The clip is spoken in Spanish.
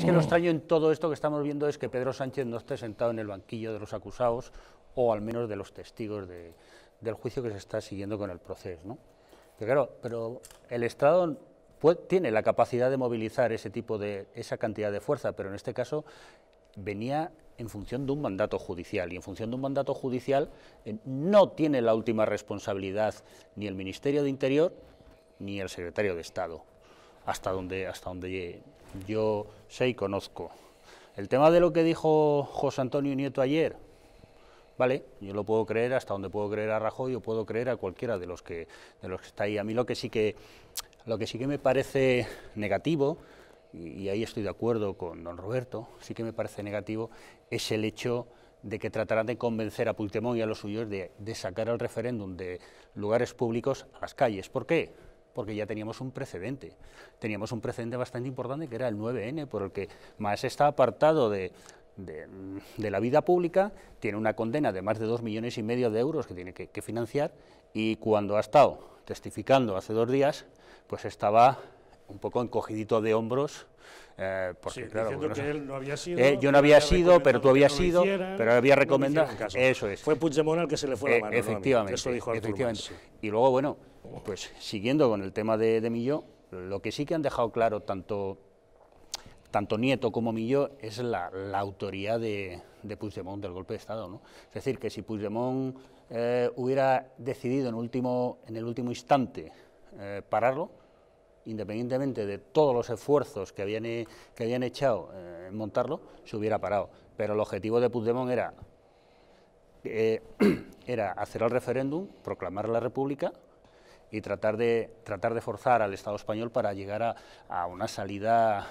Es que lo oh. extraño en todo esto que estamos viendo es que Pedro Sánchez no esté sentado en el banquillo de los acusados o al menos de los testigos del juicio que se está siguiendo con el proceso. claro, pero el Estado tiene la capacidad de movilizar ese tipo de, esa cantidad de fuerza, pero en este caso venía en función de un mandato judicial y en función de un mandato judicial eh, no tiene la última responsabilidad ni el Ministerio de Interior ni el Secretario de Estado hasta donde, hasta donde yo sé y conozco. El tema de lo que dijo José Antonio Nieto ayer, vale, yo lo puedo creer hasta donde puedo creer a Rajoy o puedo creer a cualquiera de los que, de los que está ahí. A mí lo que sí que, lo que, sí que me parece negativo, y, ahí estoy de acuerdo con don Roberto, sí que me parece negativo, es el hecho de que tratarán de convencer a Puigdemont y a los suyos de, de sacar el referéndum de lugares públicos a las calles. ¿Por qué? porque ya teníamos un precedente. Teníamos un precedente bastante importante que era el 9N, por el que más está apartado de, la vida pública, tiene una condena de más de dos millones y medio de euros que tiene que, financiar y cuando ha estado testificando hace dos días, pues estaba un poco encogidito de hombros, eh, sí, él no había sido, eh, yo no había sido, pero tú habías sido, pero había recomendado, eso es. Fue Puigdemont el que se le fue la eh, mano, efectivamente, eso dijo efectivamente. Y luego, bueno, pues siguiendo con el tema de, Milló, lo que sí que han dejado claro tanto, tanto Nieto como Milló es la, la de, de, Puigdemont, del golpe de Estado. ¿no? Es decir, que si Puigdemont eh, hubiera decidido en, último, en el último instante eh, pararlo, independientemente de todos los esfuerzos que habían, eh, que habían echado en montarlo, se hubiera parado. Pero el objetivo de Puigdemont era, era hacer el referéndum, proclamar la República y tratar de, tratar de forzar al Estado español para llegar a, a una salida